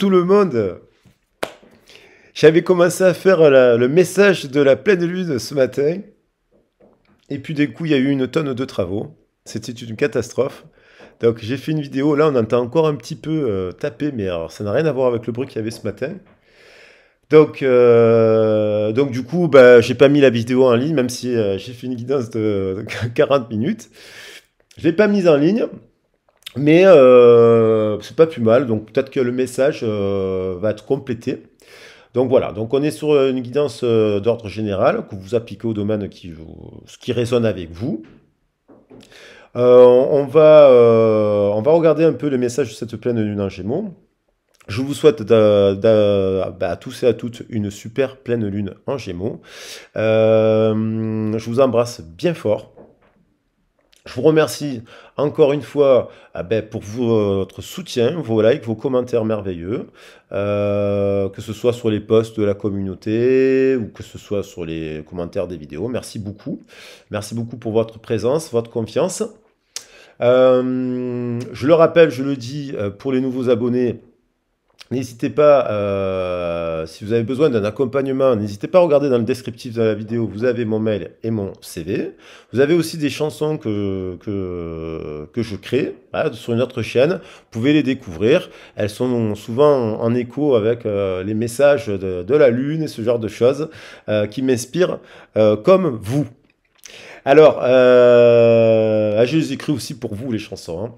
tout le monde. J'avais commencé à faire le message de la pleine lune ce matin. Et puis des coup, il y a eu une tonne de travaux. C'était une catastrophe. Donc j'ai fait une vidéo. Là, on entend encore un petit peu euh, taper, mais alors ça n'a rien à voir avec le bruit qu'il y avait ce matin. Donc, euh, donc du coup, bah, j'ai pas mis la vidéo en ligne, même si euh, j'ai fait une guidance de, de 40 minutes. Je l'ai pas mise en ligne. Mais euh, c'est pas plus mal, donc peut-être que le message euh, va être complété. Donc voilà, donc on est sur euh, une guidance d'ordre général que vous appliquez au domaine qui, ce qui résonne avec vous. on, va, on va regarder un peu le message de cette pleine lune en Gémeaux. Je vous souhaite bah, à tous et à toutes une super pleine lune en Gémeaux. je vous embrasse bien fort. Je vous remercie encore une fois ah ben, pour votre soutien, vos likes, vos commentaires merveilleux, euh, que ce soit sur les posts de la communauté ou que ce soit sur les commentaires des vidéos. Merci beaucoup. Merci beaucoup pour votre présence, votre confiance. Euh, je le rappelle, je le dis euh, pour les nouveaux abonnés. N'hésitez pas, euh, si vous avez besoin d'un accompagnement, n'hésitez pas à regarder dans le descriptif de la vidéo, vous avez mon mail et mon CV. Vous avez aussi des chansons que, que, que je crée sur une autre chaîne, vous pouvez les découvrir. Elles sont souvent en écho avec euh, les messages de, la Lune et ce genre de choses euh, qui m'inspirent comme vous. Alors, euh, j'ai écrit aussi pour vous les chansons. Hein.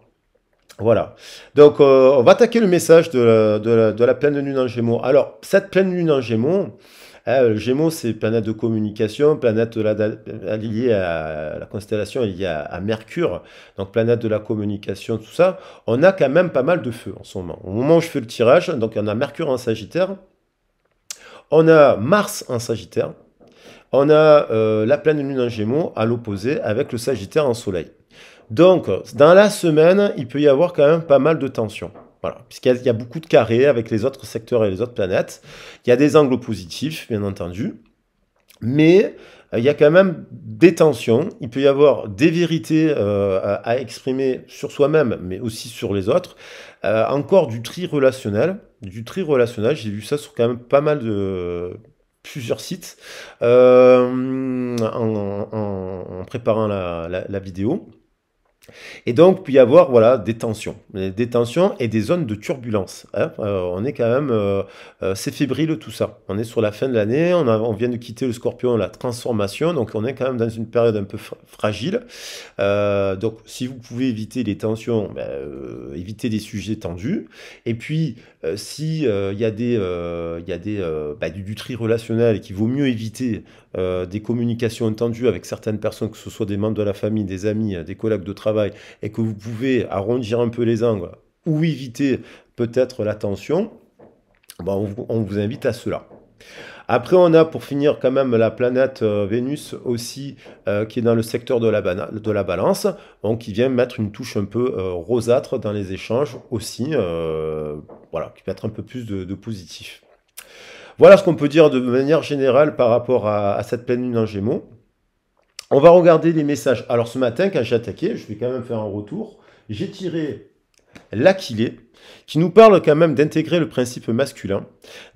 Voilà. Donc, euh, on va attaquer le message de la, de pleine lune en Gémeaux. Alors, cette pleine lune en Gémeaux, hein, Gémeaux, c'est planète de communication, planète liée à la constellation liée à, Mercure, donc planète de la communication, tout ça. On a quand même pas mal de feu en ce moment. Au moment où je fais le tirage, donc on a Mercure en Sagittaire, on a Mars en Sagittaire, on a euh, la pleine lune en Gémeaux à l'opposé avec le Sagittaire en Soleil. Donc, dans la semaine, il peut y avoir quand même pas mal de tensions. Voilà, puisqu'il y, a beaucoup de carrés avec les autres secteurs et les autres planètes. Il y a des angles positifs, bien entendu, mais euh, il y a quand même des tensions. Il peut y avoir des vérités euh, à, exprimer sur soi-même, mais aussi sur les autres. Euh, encore du tri relationnel. Du tri relationnel, j'ai vu ça sur quand même pas mal de plusieurs sites en, préparant la vidéo. Et donc, puis y avoir voilà, des tensions, des tensions et des zones de turbulence. Hein. Euh, on est quand même, euh, euh, c'est fébrile tout ça. On est sur la fin de l'année, on, vient de quitter le scorpion, la transformation, donc on est quand même dans une période un peu fragile. donc, si vous pouvez éviter les tensions, ben, évitez les sujets tendus. Et puis, s'il y a, y a des, ben, du, tri relationnel qu'il vaut mieux éviter, euh, des communications entendues avec certaines personnes, que ce soit des membres de la famille, des amis, euh, des collègues de travail, et que vous pouvez arrondir un peu les angles ou éviter peut-être la tension, bah, on, vous, invite à cela. Après, on a pour finir quand même la planète euh, Vénus aussi, qui est dans le secteur de la, balance, donc qui vient mettre une touche un peu rosâtre dans les échanges aussi, voilà, qui peut être un peu plus de positif. Voilà ce qu'on peut dire de manière générale par rapport à, cette pleine lune en Gémeaux. On va regarder les messages. Alors ce matin, quand j'ai attaqué, je vais quand même faire un retour. J'ai tiré l'Aquilée, qui nous parle quand même d'intégrer le principe masculin.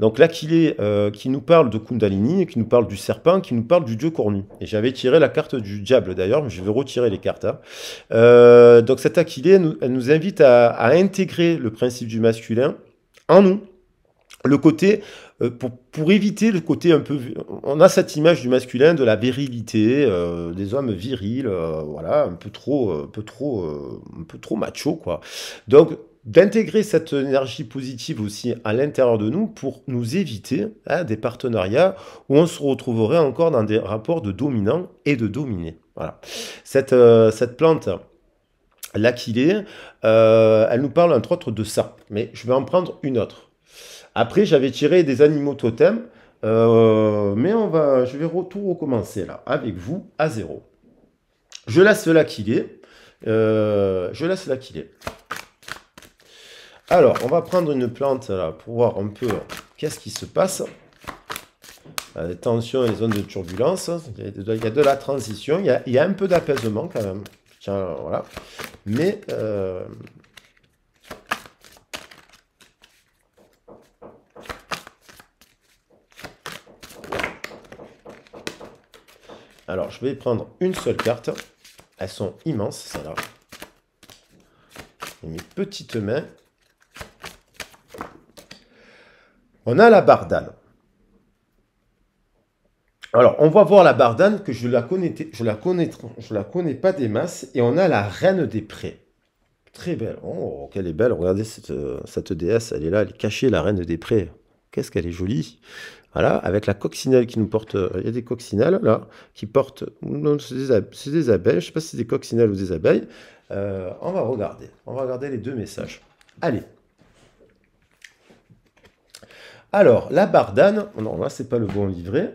Donc l'Aquilée euh, qui nous parle de Kundalini, qui nous parle du serpent, qui nous parle du dieu cornu. Et j'avais tiré la carte du diable d'ailleurs, mais je vais retirer les cartes. Hein. Euh, donc cette Aquilée, nous, elle nous invite à intégrer le principe du masculin en nous. Le côté euh, pour, éviter le côté un peu... On a cette image du masculin, de la virilité, euh, des hommes virils, euh, voilà, un peu trop, un peu trop, un peu trop macho, quoi. Donc, d'intégrer cette énergie positive aussi à l'intérieur de nous pour nous éviter hein, des partenariats où on se retrouverait encore dans des rapports de dominant et de dominé. Voilà. Cette, cette plante l'aquilée, elle nous parle entre autres de ça. Mais je vais en prendre une autre. Après, j'avais tiré des animaux totems, euh, mais on va, je vais tout recommencer là, avec vous, à zéro. Je laisse là qu'il est. Euh, je laisse là qu'il est. Alors, on va prendre une plante là pour voir un peu qu'est-ce qui se passe. les euh, tensions et les zones de turbulence. Il y a de, la transition. Il y a, un peu d'apaisement quand même. Tiens, voilà. Mais Alors, je vais prendre une seule carte. Elles sont immenses, celles-là. mes petites mains. On a la bardane. Alors, on va voir la bardane que je la connais, je la connais, je la connais pas des masses. Et on a la reine des prés. Très belle. Oh, qu'elle est belle. Regardez cette, euh, cette déesse. Elle est là. Elle est cachée, la reine des prés. Qu'est-ce qu'elle est jolie. Voilà, avec la coccinelle qui nous porte. Euh, il y a des coccinelles là qui portent. Non, c'est des, abeilles. Je ne sais pas si c'est des coccinelles ou des abeilles. Euh, on va regarder. On va regarder les deux messages. Allez. Alors, la bardane. Oh non, là, c'est pas le bon livret.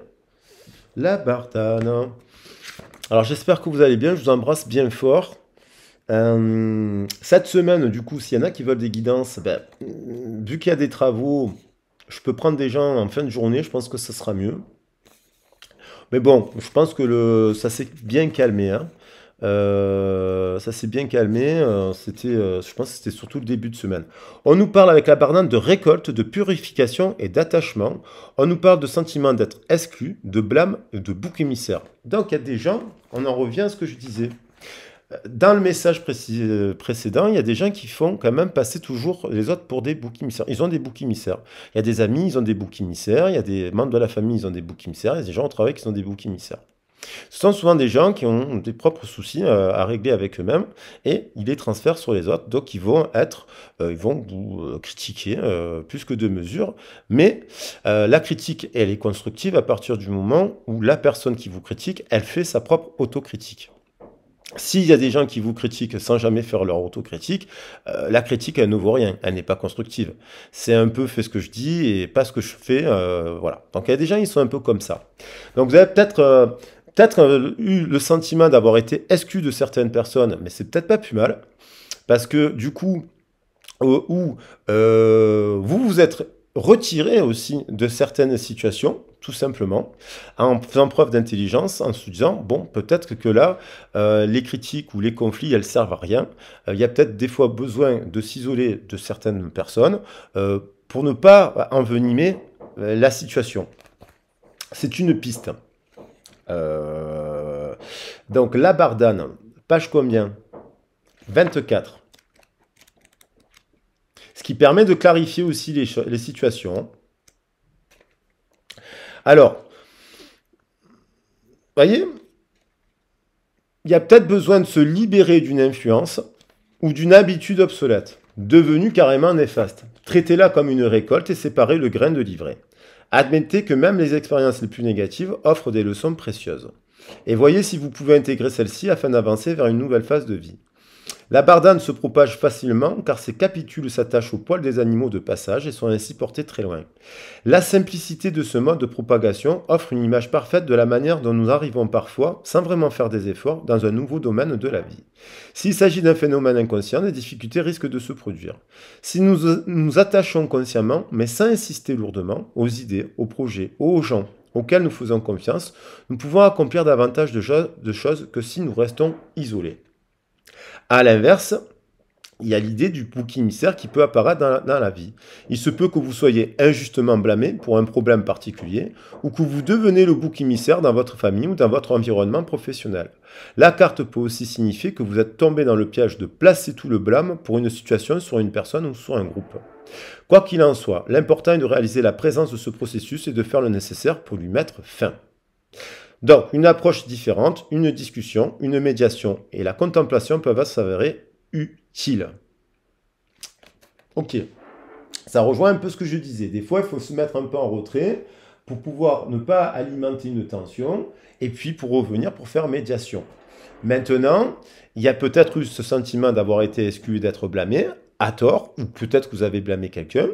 La bardane. Alors, j'espère que vous allez bien. Je vous embrasse bien fort. Euh, cette semaine, du coup, s'il y en a qui veulent des guidances, ben, vu qu'il y a des travaux, je peux prendre des gens en fin de journée, je pense que ça sera mieux. Mais bon, je pense que le, ça s'est bien calmé. Hein. Euh, ça s'est bien calmé. Euh, c'était, euh, je pense que c'était surtout le début de semaine. On nous parle avec la bardane de récolte, de purification et d'attachement. On nous parle de sentiment d'être exclu, de blâme et de bouc émissaire. Donc il y a des gens, on en revient à ce que je disais dans le message euh, précédent, il y a des gens qui font quand même passer toujours les autres pour des boucs émissaires. Ils ont des boucs émissaires. Il y a des amis, ils ont des boucs émissaires. Il y a des membres de la famille, ils ont des boucs émissaires. Il y a des gens au travail qui ont des boucs émissaires. Ce sont souvent des gens qui ont des propres soucis euh, à régler avec eux-mêmes et ils les transfèrent sur les autres. Donc ils vont être, euh, ils vont vous critiquer plus que de mesures. Mais la critique, elle est constructive à partir du moment où la personne qui vous critique, elle fait sa propre autocritique. S'il y a des gens qui vous critiquent sans jamais faire leur autocritique, euh, la critique, elle ne vaut rien, elle n'est pas constructive. C'est un peu fait ce que je dis et pas ce que je fais, euh, voilà. Donc il y a des gens, ils sont un peu comme ça. Donc vous avez peut-être euh, peut-être eu le sentiment d'avoir été exclu de certaines personnes, mais c'est peut-être pas plus mal, parce que du coup, où vous vous êtes retirer aussi de certaines situations, tout simplement, en faisant preuve d'intelligence, en se disant, bon, peut-être que là, euh, les critiques ou les conflits, elles servent à rien. Euh, il y a peut-être des fois besoin de s'isoler de certaines personnes euh, pour ne pas envenimer la situation. C'est une piste. donc, la bardane, page combien 24 ce qui permet de clarifier aussi les, situations. Alors, voyez, il y a peut-être besoin de se libérer d'une influence ou d'une habitude obsolète, devenue carrément néfaste. Traitez-la comme une récolte et séparez le grain de l'ivraie. Admettez que même les expériences les plus négatives offrent des leçons précieuses. Et voyez si vous pouvez intégrer celles-ci afin d'avancer vers une nouvelle phase de vie. La bardane se propage facilement car ses capitules s'attachent aux poils des animaux de passage et sont ainsi portés très loin. La simplicité de ce mode de propagation offre une image parfaite de la manière dont nous arrivons parfois, sans vraiment faire des efforts, dans un nouveau domaine de la vie. S'il s'agit d'un phénomène inconscient, des difficultés risquent de se produire. Si nous nous attachons consciemment, mais sans insister lourdement, aux idées, aux projets, aux gens, auxquels nous faisons confiance, nous pouvons accomplir davantage de, choses que si nous restons isolés. À l'inverse, il y a l'idée du bouc émissaire qui peut apparaître dans la, dans la, vie. Il se peut que vous soyez injustement blâmé pour un problème particulier ou que vous devenez le bouc émissaire dans votre famille ou dans votre environnement professionnel. La carte peut aussi signifier que vous êtes tombé dans le piège de placer tout le blâme pour une situation sur une personne ou sur un groupe. Quoi qu'il en soit, l'important est de réaliser la présence de ce processus et de faire le nécessaire pour lui mettre fin. Donc, une approche différente, une discussion, une médiation et la contemplation peuvent s'avérer utiles. Ok, ça rejoint un peu ce que je disais. Des fois, il faut se mettre un peu en retrait pour pouvoir ne pas alimenter une tension et puis pour revenir pour faire médiation. Maintenant, il y a peut-être eu ce sentiment d'avoir été exclu, d'être blâmé, à tort, ou peut-être que vous avez blâmé quelqu'un,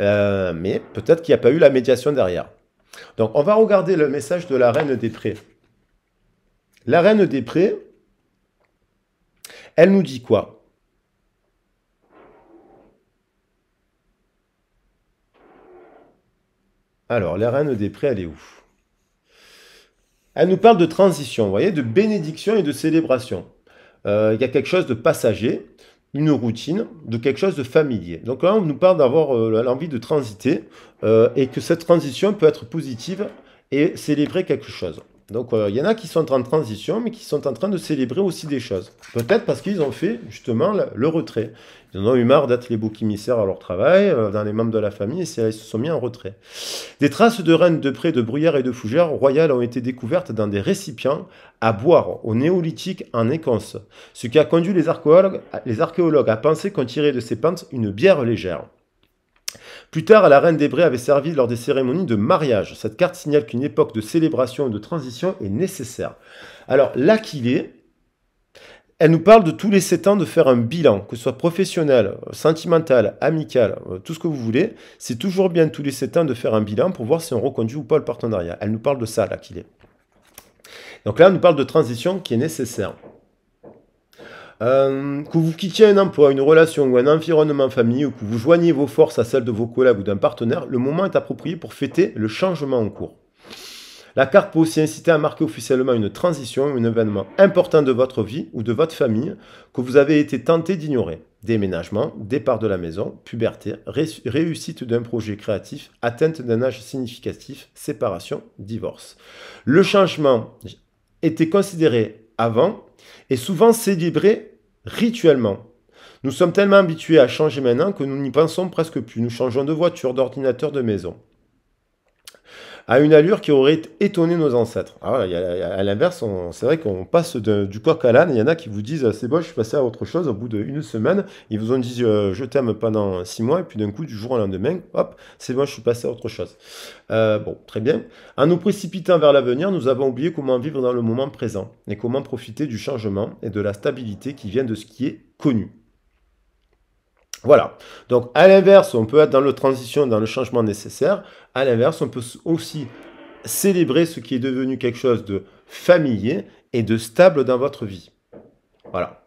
euh, mais peut-être qu'il n'y a pas eu la médiation derrière. Donc on va regarder le message de la reine des prés. La reine des prés, elle nous dit quoi Alors, la reine des prés, elle est où Elle nous parle de transition, vous voyez, de bénédiction et de célébration. Euh, il y a quelque chose de passager, une routine, de quelque chose de familier. Donc là, on nous parle d'avoir euh, l'envie de transiter euh, et que cette transition peut être positive et célébrer quelque chose. Donc euh, il y en a qui sont en transition, mais qui sont en train de célébrer aussi des choses. Peut-être parce qu'ils ont fait justement le, retrait. Ils en ont eu marre d'être les boucs à leur travail, euh, dans les membres de la famille, et ils se sont mis en retrait. Des traces de reines de près, de bruyères et de fougères royales ont été découvertes dans des récipients à boire au néolithique en Écosse, ce qui a conduit les archéologues, à penser qu'on tirait de ces pentes une bière légère. Plus tard, la reine des Brés avait servi lors des cérémonies de mariage. Cette carte signale qu'une époque de célébration et de transition est nécessaire. Alors, est... Elle nous parle de tous les 7 ans de faire un bilan, que ce soit professionnel, sentimental, amical, euh, tout ce que vous voulez. C'est toujours bien tous les 7 ans de faire un bilan pour voir si on reconduit ou pas le partenariat. Elle nous parle de ça, là, qu'il est. Donc là, elle nous parle de transition qui est nécessaire. Euh, que vous quittiez un emploi, une relation ou un environnement familial ou que vous joignez vos forces à celles de vos collègues ou d'un partenaire, le moment est approprié pour fêter le changement en cours. La carte peut aussi inciter à marquer officiellement une transition, un événement important de votre vie ou de votre famille que vous avez été tenté d'ignorer. Déménagement, départ de la maison, puberté, réussite d'un projet créatif, atteinte d'un âge significatif, séparation, divorce. Le changement était considéré avant et souvent célébré rituellement. Nous sommes tellement habitués à changer maintenant que nous n'y pensons presque plus. Nous changeons de voiture, d'ordinateur, de maison à une allure qui aurait étonné nos ancêtres. Alors, ah, à l'inverse, c'est vrai qu'on passe du coq à l'âne. Il y en a qui vous disent c'est bon, je suis passé à autre chose au bout d'une semaine. Ils vous ont dit euh, je t'aime pendant six mois, et puis d'un coup, du jour au lendemain, hop, c'est bon, je suis passé à autre chose. Euh, bon, très bien. En nous précipitant vers l'avenir, nous avons oublié comment vivre dans le moment présent et comment profiter du changement et de la stabilité qui vient de ce qui est connu. Voilà. Donc à l'inverse, on peut être dans la transition, dans le changement nécessaire. À l'inverse, on peut aussi célébrer ce qui est devenu quelque chose de familier et de stable dans votre vie. Voilà.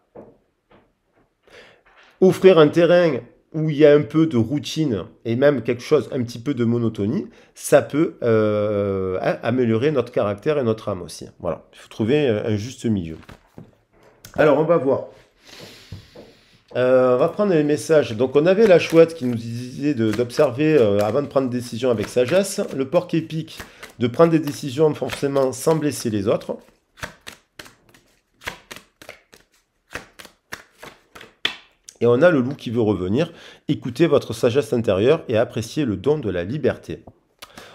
Offrir un terrain où il y a un peu de routine et même quelque chose, un petit peu de monotonie, ça peut euh, améliorer notre caractère et notre âme aussi. Voilà, il faut trouver euh, un juste milieu. Alors, on va voir euh, on va prendre les messages. Donc, on avait la chouette qui nous disait d'observer euh, avant de prendre des décisions avec sagesse. Le porc épique de prendre des décisions forcément sans blesser les autres. Et on a le loup qui veut revenir. Écoutez votre sagesse intérieure et appréciez le don de la liberté.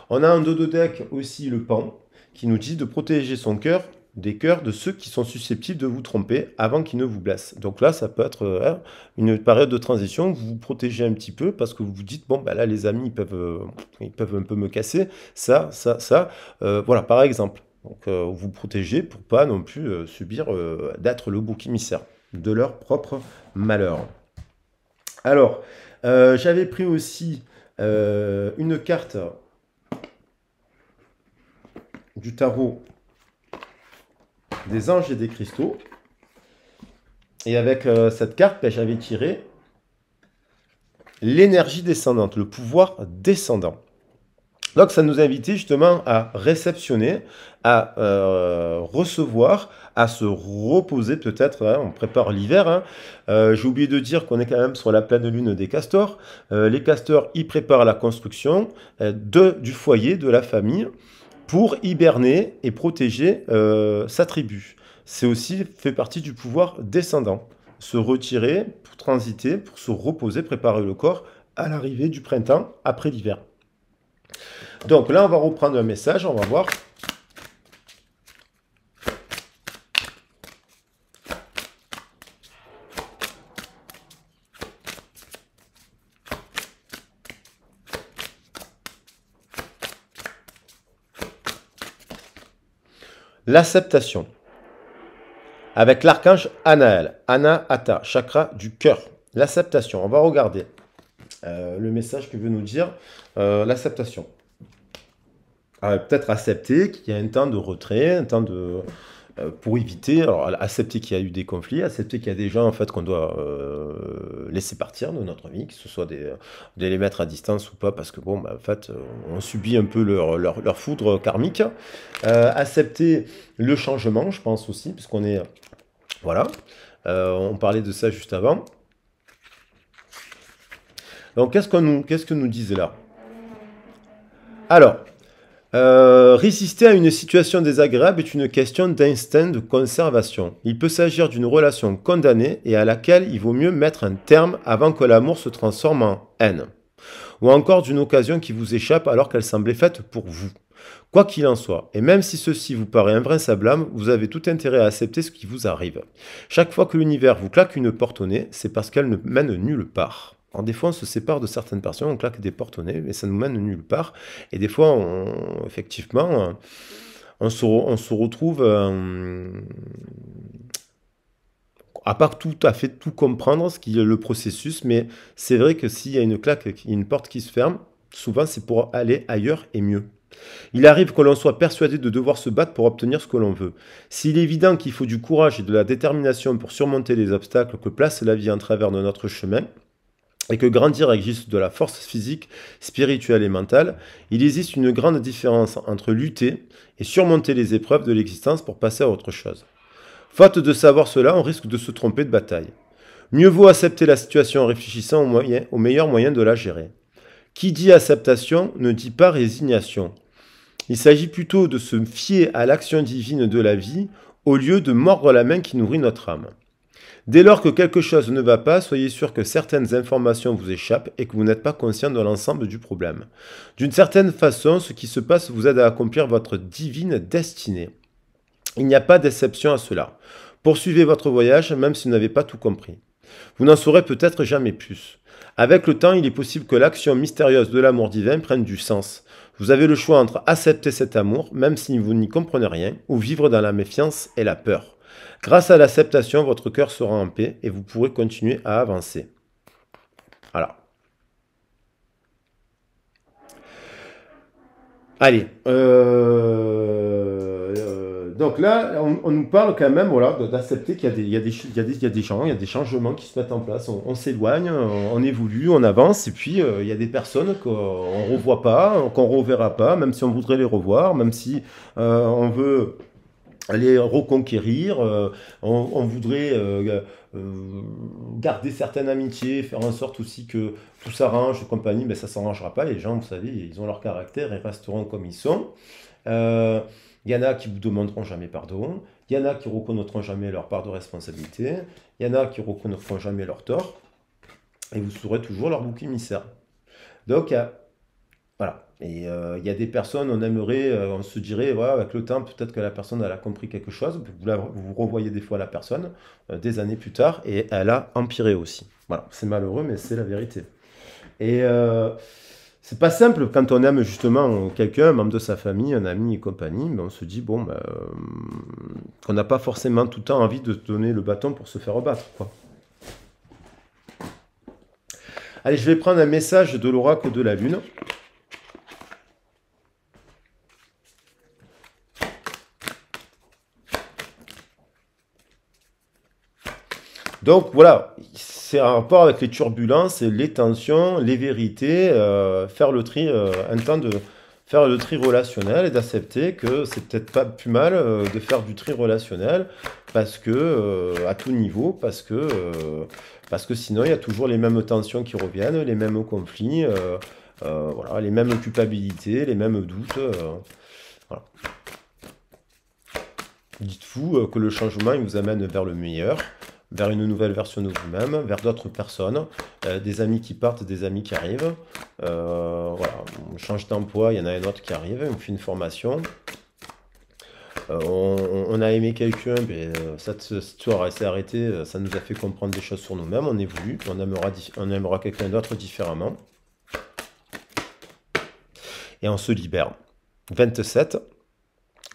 On a un dodo deck aussi le pan qui nous dit de protéger son cœur des cœurs de ceux qui sont susceptibles de vous tromper avant qu'ils ne vous blessent. Donc là, ça peut être euh, hein, une période de transition, vous vous protégez un petit peu parce que vous vous dites, bon, bah là, les amis, ils peuvent, euh, ils peuvent un peu me casser, ça, ça, ça. Euh, voilà, par exemple. Donc vous protégez pour pas non plus subir d'être le bouc émissaire de leur propre malheur. Alors, j'avais pris aussi une carte du tarot des anges et des cristaux. Et avec euh, cette carte, ben, j'avais tiré l'énergie descendante, le pouvoir descendant. Donc ça nous invitait justement à réceptionner, à euh, recevoir, à se reposer peut-être. Hein, on prépare l'hiver. Hein. Euh, j'ai oublié de dire qu'on est quand même sur la pleine lune des castors. les castors y préparent la construction du foyer, de la famille pour hiberner et protéger euh, sa tribu. C'est aussi fait partie du pouvoir descendant. Se retirer pour transiter, pour se reposer, préparer le corps à l'arrivée du printemps après l'hiver. Donc là, on va reprendre un message, on va voir L'acceptation. Avec l'archange Anaël, ata, chakra du cœur. L'acceptation. On va regarder euh, le message que veut nous dire euh, l'acceptation. Ah, peut-être accepter qu'il y a un temps de retrait, un temps de, euh, pour éviter, accepter qu'il y a eu des conflits, accepter qu'il y a des gens en fait qu'on doit euh, laisser partir de notre vie, que ce soit des, de les mettre à distance ou pas, parce que bon, bah, fait, on subit un peu leur, foudre karmique. Euh, accepter le changement, je pense aussi, puisqu'on est, voilà, on parlait de ça juste avant. Donc qu'est-ce qu'on nous, qu'est-ce que nous disent là Alors, euh, résister à une situation désagréable est une question d'instinct de conservation. Il peut s'agir d'une relation condamnée et à laquelle il vaut mieux mettre un terme avant que l'amour se transforme en haine. Ou encore d'une occasion qui vous échappe alors qu'elle semblait faite pour vous. Quoi qu'il en soit, et même si ceci vous paraît invraisemblable, vous avez tout intérêt à accepter ce qui vous arrive. Chaque fois que l'univers vous claque une porte au nez, c'est parce qu'elle ne mène nulle part. Alors des fois, on se sépare de certaines personnes, on claque des portes au nez, mais ça nous mène nulle part. Et des fois, effectivement, euh, on se, retrouve euh, à part tout à fait tout comprendre, ce qui est le processus, mais c'est vrai que s'il y a une claque, une porte qui se ferme, souvent c'est pour aller ailleurs et mieux. Il arrive que l'on soit persuadé de devoir se battre pour obtenir ce que l'on veut. S'il est évident qu'il faut du courage et de la détermination pour surmonter les obstacles que place la vie en travers de notre chemin, et que grandir existe de la force physique, spirituelle et mentale, il existe une grande différence entre lutter et surmonter les épreuves de l'existence pour passer à autre chose. Faute de savoir cela, on risque de se tromper de bataille. Mieux vaut accepter la situation en réfléchissant aux, moyens, aux meilleurs moyens de la gérer. Qui dit acceptation ne dit pas résignation. Il s'agit plutôt de se fier à l'action divine de la vie au lieu de mordre la main qui nourrit notre âme. Dès lors que quelque chose ne va pas, soyez sûr que certaines informations vous échappent et que vous n'êtes pas conscient de l'ensemble du problème. D'une certaine façon, ce qui se passe vous aide à accomplir votre divine destinée. Il n'y a pas d'exception à cela. Poursuivez votre voyage même si vous n'avez pas tout compris. Vous n'en saurez peut-être jamais plus. Avec le temps, il est possible que l'action mystérieuse de l'amour divin prenne du sens. Vous avez le choix entre accepter cet amour, même si vous n'y comprenez rien, ou vivre dans la méfiance et la peur. Grâce à l'acceptation, votre cœur sera en paix et vous pourrez continuer à avancer. Alors, Allez. Euh, euh, donc là, on, nous parle quand même d'accepter qu'il y, a des il y a des changements qui se mettent en place. On, s'éloigne, on, évolue, on avance. Et puis, euh, il y a des personnes qu'on ne revoit pas, qu'on ne reverra pas, même si on voudrait les revoir, même si on veut les reconquérir, euh, on, voudrait euh, euh, garder certaines amitiés, faire en sorte aussi que tout s'arrange, compagnie, mais ça ne s'arrangera pas, les gens, vous savez, ils ont leur caractère, et resteront comme ils sont. Il y en a qui vous demanderont jamais pardon, il y en a qui reconnaîtront jamais leur part de responsabilité, il y en a qui reconnaîtront jamais leur tort, et vous serez toujours leur bouc émissaire. Donc, voilà, et euh, il y a des personnes, on aimerait, euh, on se dirait, voilà, avec le temps, peut-être que la personne, elle a compris quelque chose. Vous, revoyez des fois la personne, euh, des années plus tard, et elle a empiré aussi. Voilà, c'est malheureux, mais c'est la vérité. Et c'est pas simple quand on aime justement quelqu'un, un membre de sa famille, un ami et compagnie, mais on se dit, bon, ben, on n'a pas forcément tout le temps envie de donner le bâton pour se faire rebattre, Allez, je vais prendre un message de l'oracle de la Lune. Donc voilà, c'est un rapport avec les turbulences, les tensions, les vérités, euh, faire le tri, euh, un temps de faire le tri relationnel et d'accepter que c'est peut-être pas plus mal euh, de faire du tri relationnel parce que à tout niveau, parce que parce que sinon il y a toujours les mêmes tensions qui reviennent, les mêmes conflits, les mêmes culpabilités, les mêmes doutes, Dites-vous que le changement vous amène vers le meilleur vers une nouvelle version de vous-même, vers d'autres personnes, euh, des amis qui partent, des amis qui arrivent. Euh, on change d'emploi, il y en a un autre qui arrive, on fait une formation. Euh, on, a aimé quelqu'un, mais cette, histoire s'est arrêtée, ça nous a fait comprendre des choses sur nous-mêmes, on évolue, on on aimera quelqu'un d'autre différemment. Et on se libère. 27.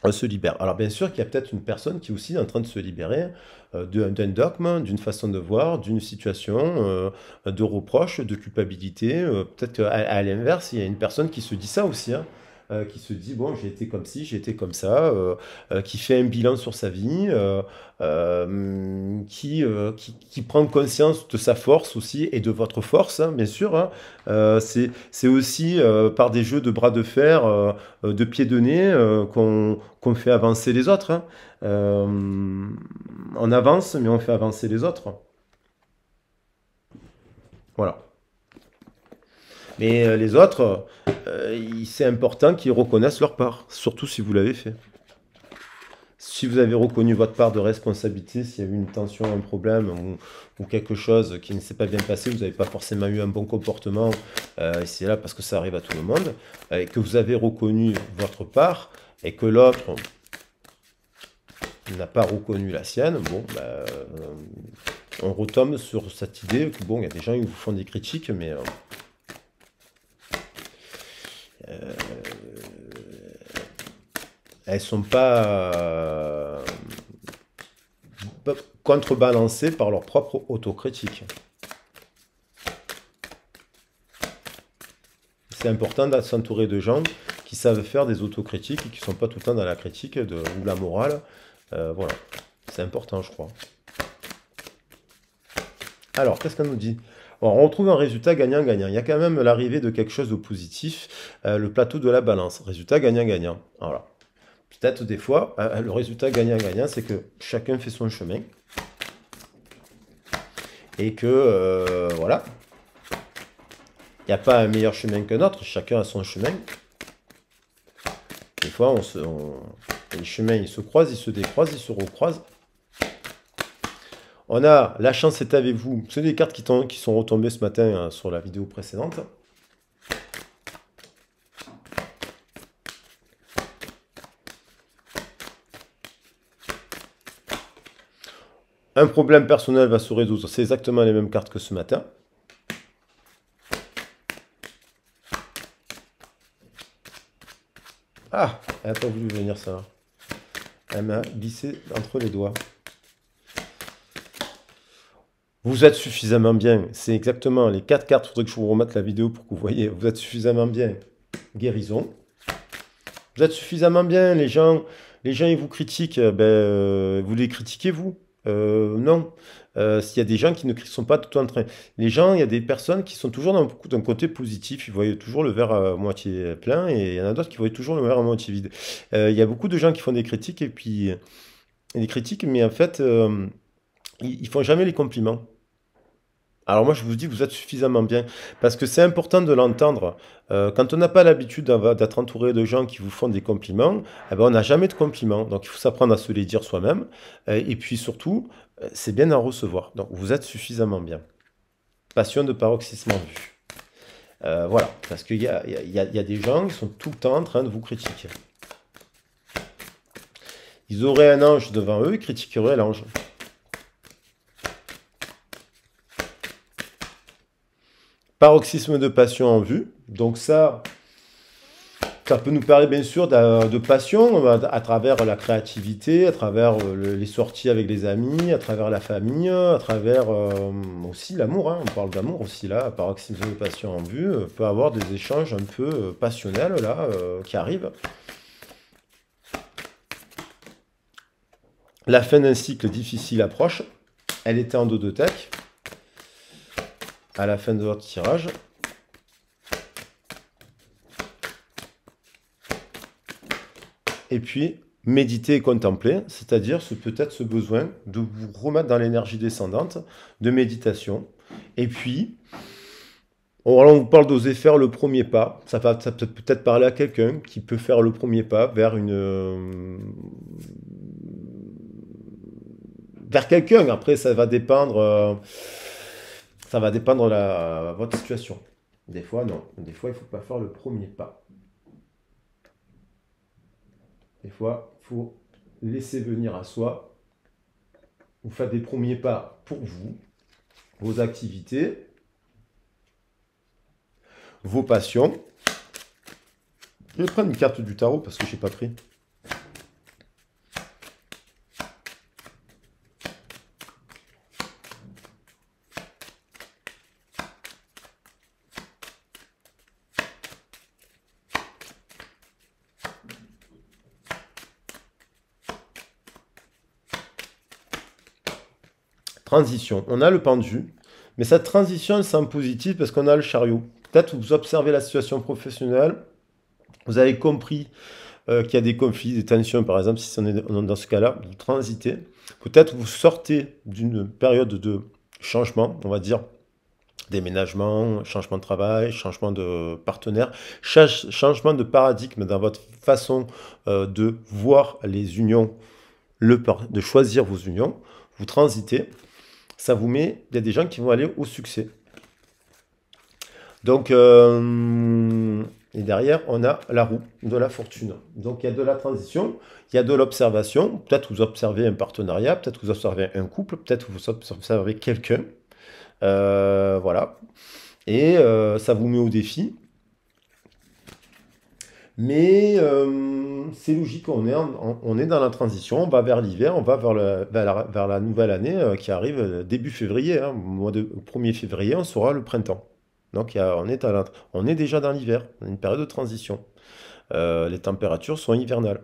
Euh, se libère. Alors bien sûr qu'il y a peut-être une personne qui est aussi en train de se libérer euh, d'un dogme, d'une façon de voir, d'une situation, euh, de reproche, de culpabilité. peut-être à, l'inverse, il y a une personne qui se dit ça aussi. Hein. Euh, qui se dit bon j'ai été comme ci, j'ai été comme ça, euh, euh, qui fait un bilan sur sa vie, qui, qui, prend conscience de sa force aussi et de votre force, hein, bien sûr. Hein. C'est aussi par des jeux de bras de fer, de pieds de nez qu'on fait avancer les autres. Hein. on avance, mais on fait avancer les autres. Voilà. Mais euh, les autres, euh, c'est important qu'ils reconnaissent leur part, surtout si vous l'avez fait. Si vous avez reconnu votre part de responsabilité, s'il y a eu une tension, un problème ou, quelque chose qui ne s'est pas bien passé, vous n'avez pas forcément eu un bon comportement, euh, et c'est là parce que ça arrive à tout le monde, et que vous avez reconnu votre part et que l'autre n'a pas reconnu la sienne, bon, bah, on retombe sur cette idée que bon, il y a des gens qui vous font des critiques, mais elles euh, elles sont euh, pas contrebalancées par leur propre autocritique. C'est important de s'entourer de gens qui savent faire des autocritiques et qui ne sont pas tout le temps dans la critique de, ou la morale. Euh, voilà, c'est important, je crois. Alors, qu'est-ce qu'on nous dit on retrouve un résultat gagnant-gagnant. Il y a quand même l'arrivée de quelque chose de positif, euh, le plateau de la balance. Résultat gagnant-gagnant. Voilà. Peut-être des fois, euh, le résultat gagnant-gagnant, c'est que chacun fait son chemin. Et que, euh, voilà. Il n'y a pas un meilleur chemin qu'un autre. Chacun a son chemin. Des fois, on se, les chemins, ils se croisent, ils se décroisent, ils se recroisent. On a La chance est avec vous. C'est des cartes qui, sont retombées ce matin hein, sur la vidéo précédente. Un problème personnel va se résoudre. C'est exactement les mêmes cartes que ce matin. Ah, elle n'a pas voulu venir ça. Elle m'a glissé entre les doigts. Vous êtes suffisamment bien. C'est exactement les quatre cartes. Il faudrait que je vous remette la vidéo pour que vous voyez. Vous êtes suffisamment bien. Guérison. Vous êtes suffisamment bien. Les gens, les gens ils vous critiquent. Euh, ben, euh, vous les critiquez, vous euh, non. Euh, S'il y a des gens qui ne sont pas tout en train. Les gens, il y a des personnes qui sont toujours d'un côté positif. Ils voient toujours le verre à moitié plein et il y en a d'autres qui voient toujours le verre à moitié vide. il y a beaucoup de gens qui font des critiques et puis. Des critiques, mais en fait, ils, ils font jamais les compliments. Alors moi, je vous dis, vous êtes suffisamment bien, parce que c'est important de l'entendre. Euh, quand on n'a pas l'habitude d'être entouré de gens qui vous font des compliments, eh ben, on n'a jamais de compliments. Donc il faut s'apprendre à se les dire soi-même. Et puis surtout, euh, c'est bien à recevoir. Donc vous êtes suffisamment bien. Passion de paroxysme vue. Euh, voilà, parce qu'il y, y a, des gens qui sont tout le temps en train de vous critiquer. Ils auraient un ange devant eux, ils critiqueraient l'ange. Paroxysme de passion en vue. Donc ça, ça peut nous parler bien sûr de passion à travers la créativité, à travers les sorties avec les amis, à travers la famille, à travers euh, aussi l'amour. Hein. On parle d'amour aussi là, paroxysme de passion en vue. Euh, peut avoir des échanges un peu euh, passionnels là qui arrivent. La fin d'un cycle difficile approche. Elle était en dos de tech à la fin de votre tirage. Et puis, méditer et contempler, c'est-à-dire ce, peut-être ce besoin de vous remettre dans l'énergie descendante de méditation. Et puis, on vous parle d'oser faire le premier pas. Ça, va, ça peut peut-être parler à quelqu'un qui peut faire le premier pas vers une. Euh, vers quelqu'un. Après, ça va dépendre. Euh, va dépendre de la, votre situation. Des fois, non. Des fois, il faut pas faire le premier pas. Des fois, il faut laisser venir à soi. Vous faites des premiers pas pour vous, vos activités, vos passions. Je vais prendre une carte du tarot parce que je n'ai pas pris. transition. On a le pendu, mais cette transition, elle semble positive parce qu'on a le chariot. Peut-être vous observez la situation professionnelle, vous avez compris euh, qu'il y a des conflits, des tensions, par exemple, si on est dans ce cas-là, vous transitez. Peut-être vous sortez d'une période de changement, on va dire, déménagement, changement de travail, changement de partenaire, changement de paradigme dans votre façon euh, de voir les unions, de choisir vos unions. Vous transitez ça vous met, il y a des gens qui vont aller au succès. Donc, euh, et derrière, on a la roue de la fortune. Donc, il y a de la transition, il y a de l'observation. Peut-être vous observez un partenariat, peut-être vous observez un couple, peut-être vous observez quelqu'un. Euh, voilà. Et euh, ça vous met au défi. Mais euh, c'est logique, on est, dans la transition, on va vers l'hiver, on va vers, la, nouvelle année euh, qui arrive euh, début février. Hein. mois de 1er février, on sera le printemps. Donc on, est on est déjà dans l'hiver, une période de transition. les températures sont hivernales.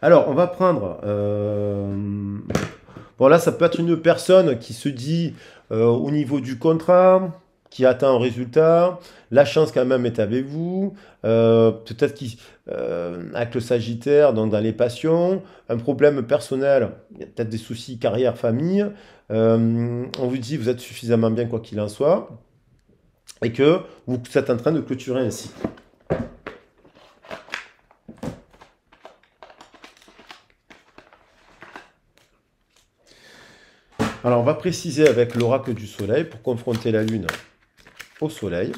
Alors, on va prendre... bon, là, ça peut être une personne qui se dit au niveau du contrat, qui atteint un résultat, la chance quand même est avec vous, euh, peut-être qui, euh, avec le Sagittaire dans, les passions, un problème personnel, peut-être des soucis carrière, famille, euh, on vous dit vous êtes suffisamment bien quoi qu'il en soit, et que vous êtes en train de clôturer ainsi. Alors on va préciser avec l'oracle du Soleil pour confronter la Lune au soleil.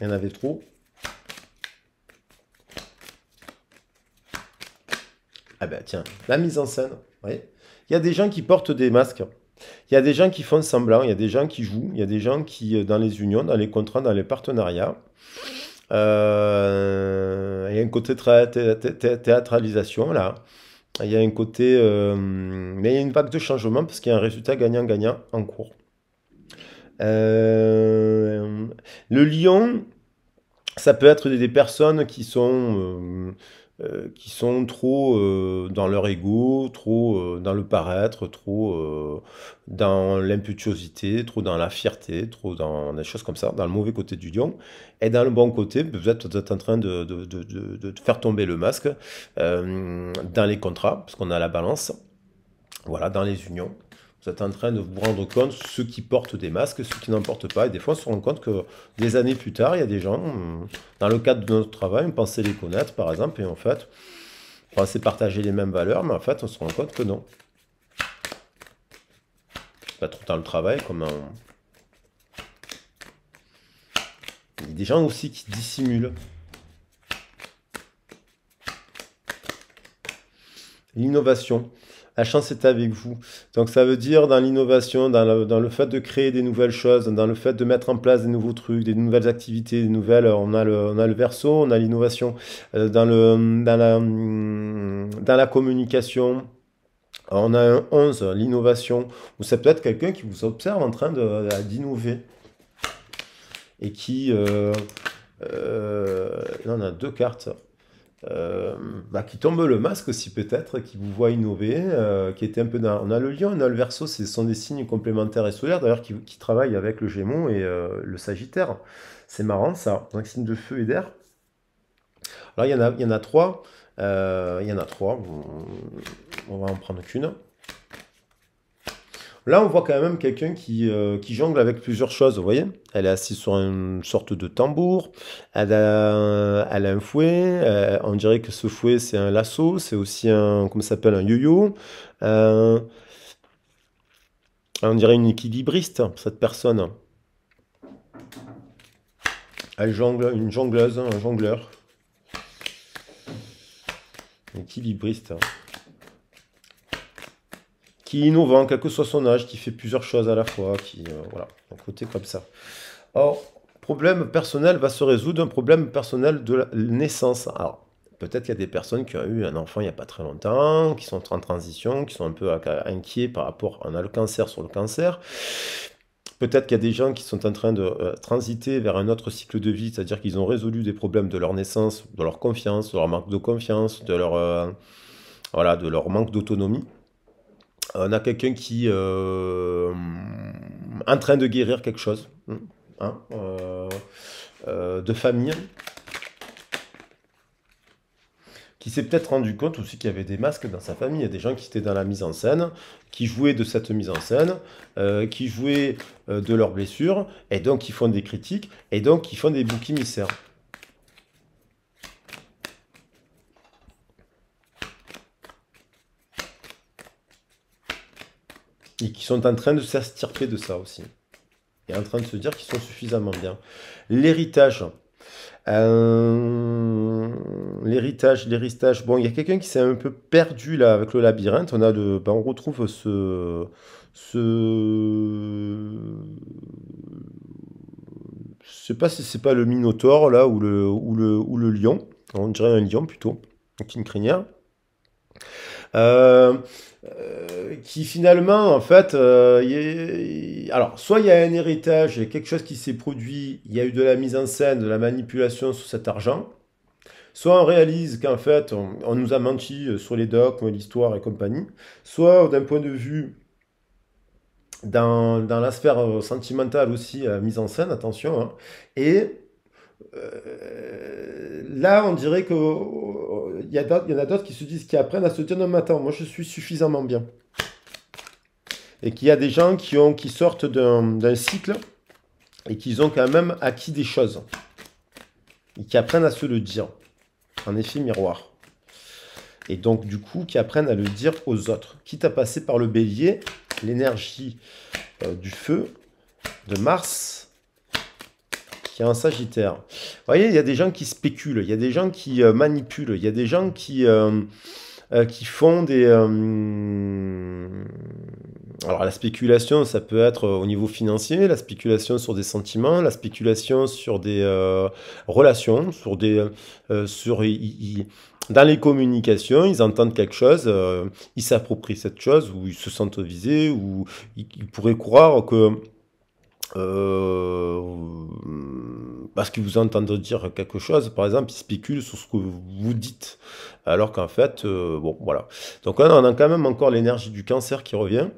Il y en avait trop. Ah ben tiens, la mise en scène. Oui, Il y a des gens qui portent des masques. Il y a des gens qui font semblant, il y a des gens qui jouent, il y a des gens qui, euh, dans les unions, dans les contrats, dans les partenariats, euh, il y a un côté théâtralisation là. Il y a un côté... Euh, mais il y a une vague de changement parce qu'il y a un résultat gagnant-gagnant en cours. Euh, le lion, ça peut être des personnes qui sont, euh, euh, qui sont trop dans leur ego, trop dans le paraître, trop dans l'impétuosité, trop dans la fierté, trop dans des choses comme ça, dans le mauvais côté du lion. Et dans le bon côté, vous êtes, êtes en train de, de, faire tomber le masque dans les contrats, parce qu'on a la balance, voilà, dans les unions. Vous êtes en train de vous rendre compte, ceux qui portent des masques, ceux qui n'en portent pas. Et des fois, on se rend compte que des années plus tard, il y a des gens, hmm, dans le cadre de notre travail, on pensait les connaître, par exemple, et en fait, on pensait partager les mêmes valeurs, mais en fait, on se rend compte que non. Pas trop dans le travail, comme un... Il y a des gens aussi qui dissimulent. L'innovation la chance est avec vous. Donc ça veut dire dans l'innovation, dans, le, fait de créer des nouvelles choses, dans le fait de mettre en place des nouveaux trucs, des nouvelles activités, des nouvelles. Euh, on a le, a le verso, on a l'innovation euh, dans, mm, dans, la, communication. On a un 11, l'innovation, ou c'est peut-être quelqu'un qui vous observe en train d'innover et qui... on euh, a deux cartes euh, bah, qui tombe le masque aussi peut-être, qui vous voit innover, euh, qui était un peu dans... On a le lion, on a le verso, ce sont des signes complémentaires et solaires, d'ailleurs qui, qui, travaillent avec le Gémeaux et euh, le sagittaire. C'est marrant ça, donc signe de feu et d'air. Alors il y en a, y en a trois, il y en a trois, on, on va en prendre qu'une. Là, on voit quand même quelqu'un euh, qui, jongle avec plusieurs choses, vous voyez. Elle est assise sur une sorte de tambour, elle a, un fouet, euh, on dirait que ce fouet, c'est un lasso, c'est aussi un, comment s'appelle, un yo-yo. Euh, on dirait une équilibriste, cette personne. Elle jongle, une jongleuse, un jongleur. Équilibriste qui innovant, quel que soit son âge, qui fait plusieurs choses à la fois, qui euh, voilà, un côté comme ça. Or, problème personnel va se résoudre un problème personnel de naissance. Alors, peut-être qu'il y a des personnes qui ont eu un enfant il n'y a pas très longtemps, qui sont en transition, qui sont un peu inquiets par rapport, à a le cancer sur le cancer. Peut-être qu'il y a des gens qui sont en train de euh, transiter vers un autre cycle de vie, c'est-à-dire qu'ils ont résolu des problèmes de leur naissance, de leur confiance, de leur manque de confiance, de leur, euh, voilà, de leur manque d'autonomie on a quelqu'un qui est euh, en train de guérir quelque chose hein, hein, euh, euh, de famille qui s'est peut-être rendu compte aussi qu'il y avait des masques dans sa famille. Il y a des gens qui étaient dans la mise en scène, qui jouaient de cette mise en scène, qui jouaient de leurs blessures, et donc qui font des critiques, et donc qui font des bouquins émissaires. qui sont en train de s'astirper de ça aussi. Et en train de se dire qu'ils sont suffisamment bien. L'héritage. Euh, l'héritage, l'héritage. Bon, il y a quelqu'un qui s'est un peu perdu là avec le labyrinthe. On a de, ben, on retrouve ce, ce, je sais pas si c'est pas le Minotaure là ou le, ou le, ou le lion. On dirait un lion plutôt, donc une crinière. Euh, euh, qui finalement, en fait, euh, alors soit il y a un héritage, il quelque chose qui s'est produit, il y a eu de la mise en scène, de la manipulation sur cet argent, soit on réalise qu'en fait, on, nous a menti sur les docs, l'histoire et compagnie, soit d'un point de vue dans, dans la sphère sentimentale aussi, mise en scène, attention, hein, et euh, là, on dirait qu'il euh, y, y, en a d'autres qui se disent, qui apprennent à se dire non, mais attends, moi je suis suffisamment bien. Et qu'il y a des gens qui, ont, qui sortent d'un cycle et qu'ils ont quand même acquis des choses. Et qui apprennent à se le dire. En effet miroir. Et donc, du coup, qui apprennent à le dire aux autres. Quitte à passer par le bélier, l'énergie euh, du feu de Mars, il y a un Sagittaire. Vous voyez, il y a des gens qui spéculent, il y a des gens qui euh, manipulent, il y a des gens qui, euh, euh, qui font des... alors la spéculation, ça peut être au niveau financier, la spéculation sur des sentiments, la spéculation sur des relations, sur des... sur, dans les communications, ils entendent quelque chose, ils s'approprient cette chose, ou ils se sentent visés, ou ils pourraient croire que euh, parce qu'ils vous entendent dire quelque chose, par exemple, ils spéculent sur ce que vous dites, alors qu'en fait, euh, bon, voilà. Donc on a quand même encore l'énergie du cancer qui revient.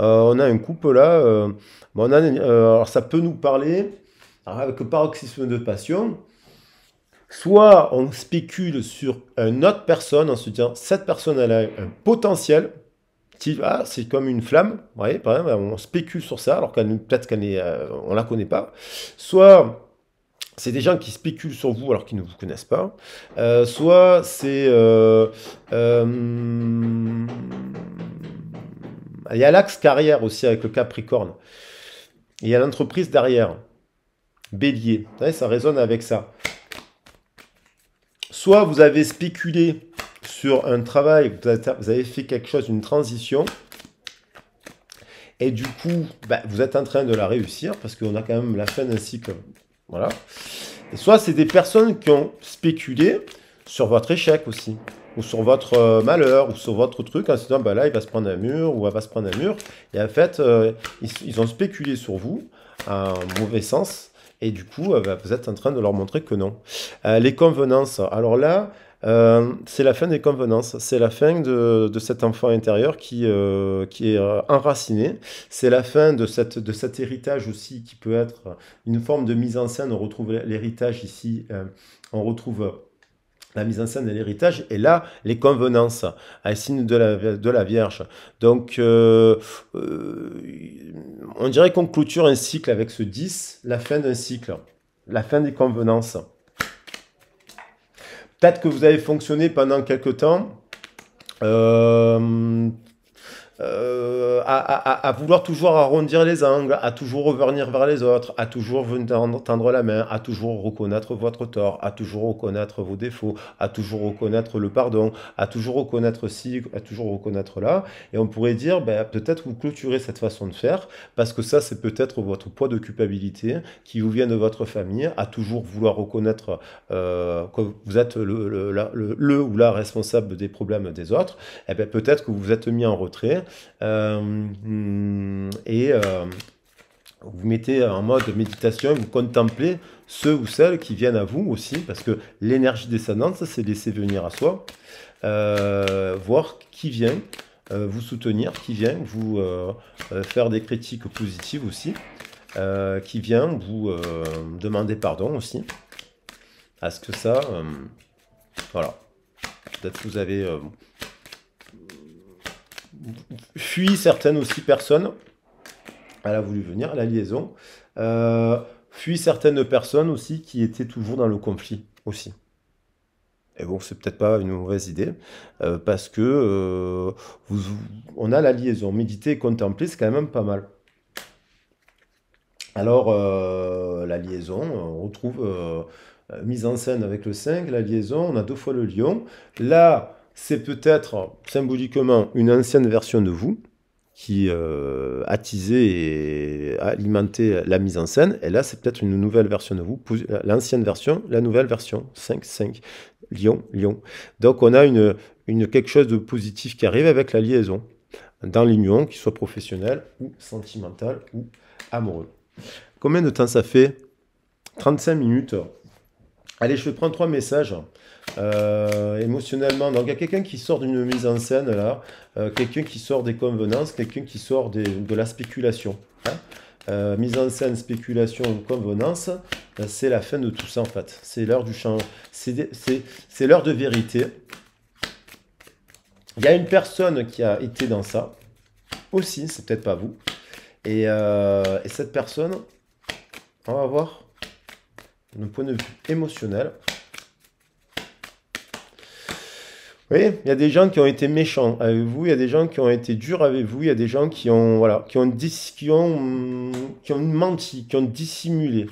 Euh, on a un couple là, on a, alors ça peut nous parler, avec le paroxysme de passion, soit on spécule sur une autre personne en se disant cette personne elle a un potentiel ah, c'est comme une flamme, vous on spécule sur ça, alors qu'elle peut-être qu'on euh, ne la connaît pas. Soit c'est des gens qui spéculent sur vous alors qu'ils ne vous connaissent pas. Euh, soit c'est. Euh, il y a l'axe carrière aussi avec le Capricorne. il y a l'entreprise derrière. Bélier. ça résonne avec ça. Soit vous avez spéculé sur un travail, vous avez fait quelque chose, une transition, et du coup, bah, vous êtes en train de la réussir, parce qu'on a quand même la fin ainsi cycle. Voilà. Et soit c'est des personnes qui ont spéculé sur votre échec aussi, ou sur votre euh, malheur, ou sur votre truc, en se disant, bah là, il va se prendre un mur, ou elle va se prendre un mur. Et en fait, euh, ils, ont spéculé sur vous, en mauvais sens, et du coup, euh, bah, vous êtes en train de leur montrer que non. les convenances. Alors là, euh, c'est la fin des convenances, c'est la fin de, cet enfant intérieur qui, euh, est euh, enraciné, c'est la fin de, de cet héritage aussi qui peut être une forme de mise en scène. On retrouve l'héritage ici, on retrouve la mise en scène de l'héritage, et là, les convenances, à signe de la, Vierge. Donc, on dirait qu'on clôture un cycle avec ce 10, la fin d'un cycle, la fin des convenances. Peut-être que vous avez fonctionné pendant quelques temps. Euh, euh, à, à, à, vouloir toujours arrondir les angles, à toujours revenir vers les autres, à toujours tendre la main, à toujours reconnaître votre tort, à toujours reconnaître vos défauts, à toujours reconnaître le pardon, à toujours reconnaître ci, à toujours reconnaître là. Et on pourrait dire, ben, peut-être vous clôturez cette façon de faire, parce que ça, c'est peut-être votre poids de culpabilité qui vous vient de votre famille, à toujours vouloir reconnaître euh, que vous êtes le, le, ou la responsable des problèmes des autres. Et eh ben, peut-être que vous vous êtes mis en retrait euh, et euh, vous mettez en mode méditation, vous contemplez ceux ou celles qui viennent à vous aussi, parce que l'énergie descendante, c'est laisser venir à soi, euh, voir qui vient vous soutenir, qui vient vous faire des critiques positives aussi, qui vient vous demander pardon aussi. Est-ce que ça... voilà. Peut-être que vous avez fuit certaines aussi personnes. Elle a voulu venir, la liaison. Fui euh, fuit certaines personnes aussi qui étaient toujours dans le conflit aussi. Et bon, c'est peut-être pas une mauvaise idée, euh, parce que euh, vous, on a la liaison. Méditer et contempler, c'est quand même pas mal. Alors, la liaison, on retrouve mise en scène avec le 5, la liaison, on a deux fois le lion. Là, c'est peut-être symboliquement une ancienne version de vous qui euh, a attisait et alimenté la mise en scène. Et là, c'est peut-être une nouvelle version de vous, l'ancienne version, la nouvelle version, 5, 5, Lyon, Lyon. Donc on a une, quelque chose de positif qui arrive avec la liaison, dans l'union, qu'il soit professionnel ou sentimental ou amoureux. Combien de temps ça fait 35 minutes Allez, je vais prendre trois messages. Euh, émotionnellement, donc il y a quelqu'un qui sort d'une mise en scène là, euh, quelqu'un qui sort des convenances, quelqu'un qui sort de la spéculation. Hein. Euh, mise en scène, spéculation, convenance, c'est la fin de tout ça en fait. C'est l'heure du changement, c'est l'heure de vérité. Il y a une personne qui a été dans ça aussi, c'est peut-être pas vous. et cette personne, on va voir d'un point de vue émotionnel. Vous voyez, il y a des gens qui ont été méchants avec vous, il y a des gens qui ont été durs avec vous, il y a des gens qui ont, voilà, qui ont, qui ont menti, qui ont dissimulé.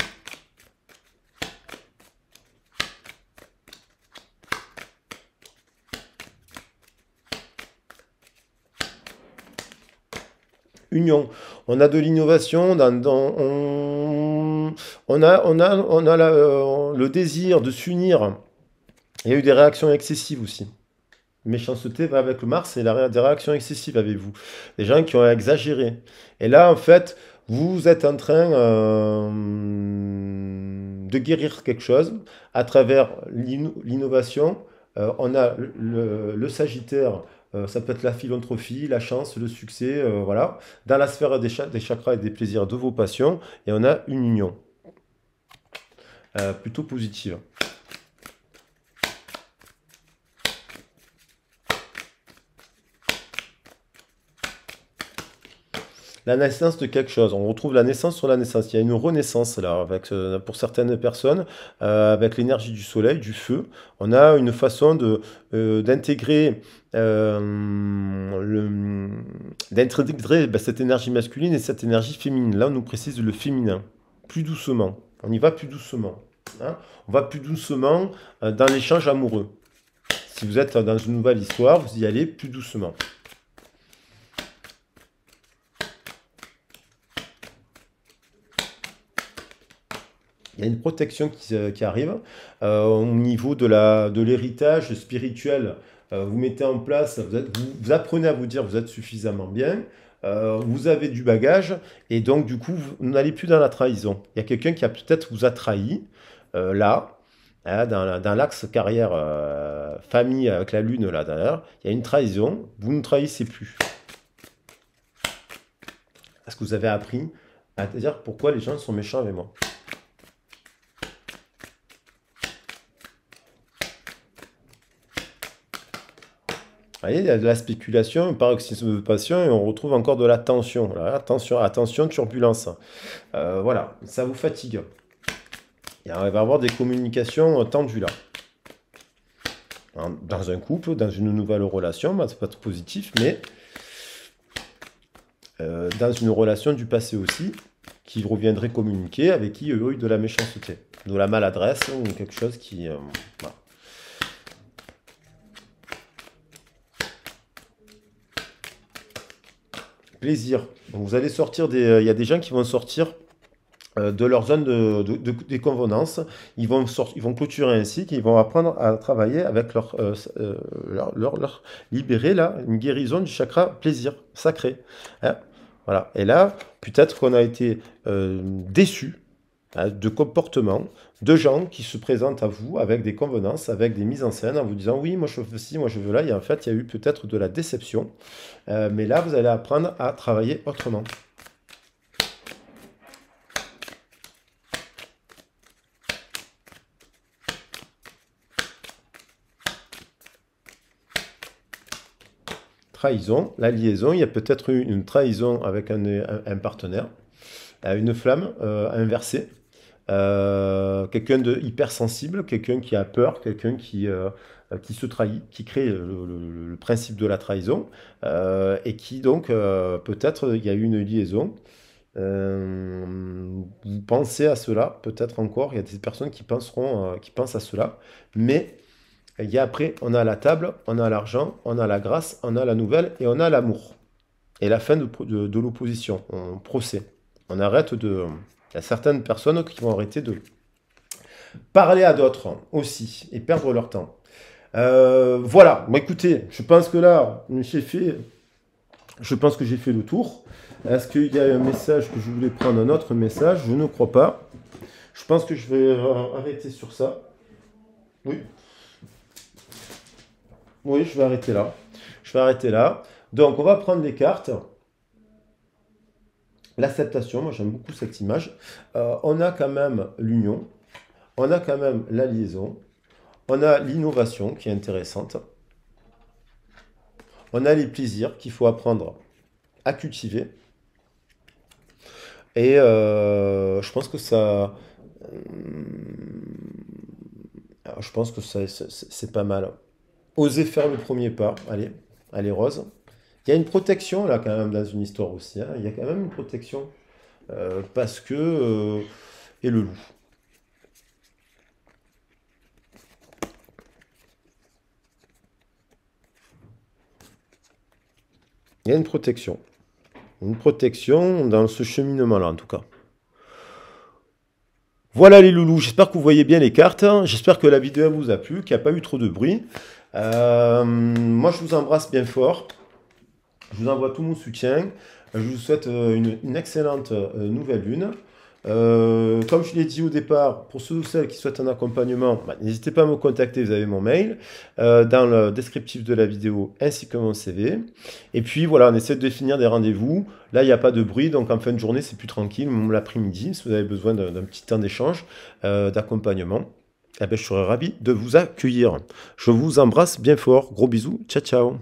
Union. On a de l'innovation, dans, on on a, on a, on a euh, le désir de s'unir. Il y a eu des réactions excessives aussi méchanceté va avec le Mars et la, des réactions excessives avec vous. Des gens qui ont exagéré. Et là, en fait, vous êtes en train euh, de guérir quelque chose à travers l'innovation. Euh, on a le, Sagittaire euh, ça peut être la philanthropie, la chance, le succès, euh, voilà. Dans la sphère des, chakras et des plaisirs de vos passions, et on a une union euh, plutôt positive. la naissance de quelque chose. On retrouve la naissance sur la naissance. Il y a une renaissance là, avec, euh, pour certaines personnes, euh, avec l'énergie du soleil, du feu. On a une façon euh, d'intégrer d'intégrer ben, cette énergie masculine et cette énergie féminine. Là, on nous précise le féminin, plus doucement. On y va plus doucement. Hein. on va plus doucement dans l'échange amoureux. Si vous êtes dans une nouvelle histoire, vous y allez plus doucement. il y a une protection qui, euh, arrive euh, au niveau de l'héritage de spirituel. Euh, vous mettez en place, vous, apprenez à vous dire vous êtes suffisamment bien, vous avez du bagage, et donc du coup, vous n'allez plus dans la trahison. Il y a quelqu'un qui a peut-être vous a trahi, là, hein, dans, l'axe carrière famille avec la lune, là, d'ailleurs, il y a une trahison, vous ne trahissez plus. Est-ce que vous avez appris à dire pourquoi les gens sont méchants avec moi il y a de la spéculation, paroxysme de passion, et on retrouve encore de la tension. attention, attention, turbulence. Euh, voilà, ça vous fatigue. Il va va avoir des communications tendues là. Hein, dans un couple, dans une nouvelle relation, ce bah, c'est pas trop positif, mais euh, dans une relation du passé aussi, qui reviendrait communiquer, avec qui il y a eu de la méchanceté, de la maladresse, ou quelque chose qui... Euh, plaisir. vous allez sortir des. Euh, il y a des gens qui vont sortir euh, de leur zone de, de, Ils vont, ils vont clôturer ainsi qu'ils vont apprendre à travailler avec euh, leur, leur, leur, libérer là, une guérison du chakra plaisir sacré. Hein. voilà. Et là, peut-être qu'on a été déçus. déçu Hein, de comportements de gens qui se présentent à vous avec des convenances, avec des mises en scène, en vous disant oui, moi je veux ci, moi je veux là, et en fait il y a eu peut-être de la déception, euh, mais là vous allez apprendre à travailler autrement. Trahison, la liaison, il y a peut-être eu une trahison avec un, partenaire, euh, une flamme euh, inversée, euh, quelqu'un de hypersensible, quelqu'un qui a peur, quelqu'un qui, euh, qui se trahit, qui crée le, principe de la trahison, euh, et qui donc peut-être il y a eu une liaison. vous pensez à cela, peut-être encore, il y a des personnes qui penseront, qui pensent à cela, mais il y a après, on a la table, on a l'argent, on a la grâce, on a la nouvelle et on a l'amour. Et la fin de, l'opposition, on procède, On arrête de, il y a certaines personnes qui vont arrêter de parler à d'autres aussi et perdre leur temps. Euh, voilà, écoutez, je pense que là, j'ai fait, je pense que j'ai fait le tour. Est-ce qu'il y a un message que je voulais prendre, un autre message Je ne crois pas. Je pense que je vais euh, arrêter sur ça. Oui. Oui, je vais arrêter là. Je vais arrêter là. Donc, on va prendre les cartes l'acceptation, moi j'aime beaucoup cette image, euh, on a quand même l'union, on a quand même la liaison, on a l'innovation qui est intéressante, on a les plaisirs qu'il faut apprendre à cultiver, et euh, je pense que ça... Euh, je pense que c'est pas mal. Oser faire le premier pas. Allez, allez Rose. Il y a une protection là quand même dans une histoire aussi. Hein. Il y a quand même une protection euh, parce que euh, et le loup. Il y a une protection. Une protection dans ce cheminement-là, en tout cas. Voilà les loulous, j'espère que vous voyez bien les cartes. Hein. J'espère que la vidéo vous a plu, qu'il n'y a pas eu trop de bruit. Euh, moi, je vous embrasse bien fort. Je vous envoie tout mon soutien. Je vous souhaite euh, une, excellente euh, nouvelle lune. Euh, comme je l'ai dit au départ, pour ceux ou celles qui souhaitent un accompagnement, bah, n'hésitez pas à me contacter, vous avez mon mail dans le descriptif de la vidéo ainsi que mon CV. Et puis voilà, on essaie de définir des rendez-vous. Là, il n'y a pas de bruit, donc en fin de journée, c'est plus tranquille, l'après-midi, si vous avez besoin d'un petit temps d'échange, d'accompagnement. Eh ben, je serai ravi de vous accueillir. Je vous embrasse bien fort. Gros bisous. Ciao, ciao.